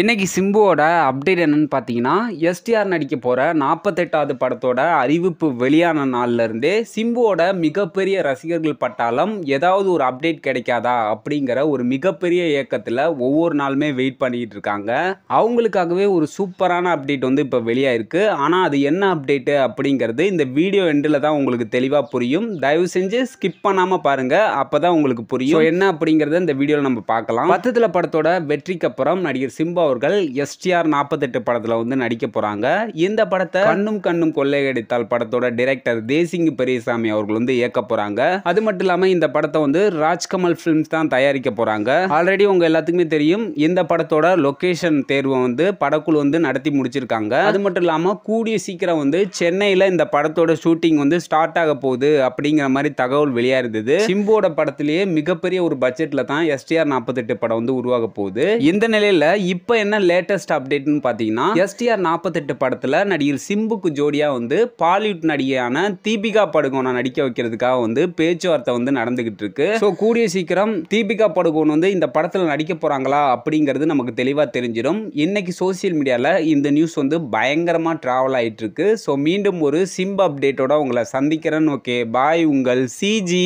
இன்றைக்கி சிம்புவோட அப்டேட் என்னென்னு பார்த்தீங்கன்னா எஸ்டிஆர் நடிக்க போகிற நாற்பத்தெட்டாவது படத்தோட அறிவிப்பு வெளியான நாள்லேருந்தே சிம்புவோட மிகப்பெரிய ரசிகர்கள் பட்டாலும் ஏதாவது ஒரு அப்டேட் கிடைக்காதா அப்படிங்கிற ஒரு மிகப்பெரிய இயக்கத்தில் ஒவ்வொரு நாளுமே வெயிட் பண்ணிக்கிட்டு இருக்காங்க அவங்களுக்காகவே ஒரு சூப்பரான அப்டேட் வந்து இப்போ வெளியாயிருக்கு ஆனால் அது என்ன அப்டேட்டு அப்படிங்கிறது இந்த வீடியோ எண்டில் தான் உங்களுக்கு தெளிவாக புரியும் தயவு செஞ்சு ஸ்கிப் பண்ணாமல் பாருங்கள் அப்போ தான் உங்களுக்கு புரியும் என்ன அப்படிங்கிறத இந்த வீடியோவில் நம்ம பார்க்கலாம் பத்தத்தில் படத்தோட வெற்றிக்கு அப்புறம் நடிகர் சிம்பு அவர்கள் எஸ்டிஆர் நாற்பத்தெட்டு படத்தில் வந்து நடிக்க போகிறாங்க இந்த படத்தை கண்ணும் கண்ணும் கொள்ளையடித்தால் படத்தோட டிரெக்டர் தேசிங்கு பெரியசாமி அவர்கள் வந்து இயக்க போகிறாங்க அது மட்டும் இல்லாமல் இந்த படத்தை வந்து ராஜ்கமல் ஃபிலிம்ஸ் தான் தயாரிக்க போகிறாங்க ஆல்ரெடி உங்கள் எல்லாத்துக்குமே தெரியும் இந்த படத்தோட லொக்கேஷன் தேர்வை வந்து படக்குழு வந்து நடத்தி முடிச்சிருக்காங்க அது மட்டும் இல்லாமல் கூடிய சீக்கிரம் வந்து சென்னையில் இந்த படத்தோட ஷூட்டிங் வந்து ஸ்டார்ட் ஆக போகுது அப்படிங்கிற மாதிரி தகவல் வெளியாக இருந்தது சிம்போட படத்திலேயே மிகப்பெரிய ஒரு பட்ஜெட்டில் தான் எஸ்டிஆர் நாற்பத்தெட்டு படம் வந்து உருவாக போகுது இந்த நிலையில் இப்போ இப்போ என்ன லேட்டஸ்ட் அப்டேட்னு பார்த்தீங்கன்னா எஸ்டிஆர் நாற்பத்தெட்டு படத்தில் நடிகர் சிம்புக்கு ஜோடியாக வந்து பாலிவுட் நடிகையான தீபிகா படுகோனை நடிக்க வைக்கிறதுக்காக வந்து பேச்சுவார்த்தை வந்து நடந்துகிட்டு இருக்கு ஸோ கூடிய சீக்கிரம் தீபிகா படுகோன் வந்து இந்த படத்தில் நடிக்க போகிறாங்களா அப்படிங்கிறது நமக்கு தெளிவாக தெரிஞ்சிடும் இன்னைக்கு சோசியல் மீடியாவில் இந்த நியூஸ் வந்து பயங்கரமாக ட்ராவல் ஆகிட்டு இருக்கு ஸோ மீண்டும் ஒரு சிம்பு அப்டேட்டோட உங்களை சந்திக்கிறேன் ஓகே பாய் உங்கள் சிஜி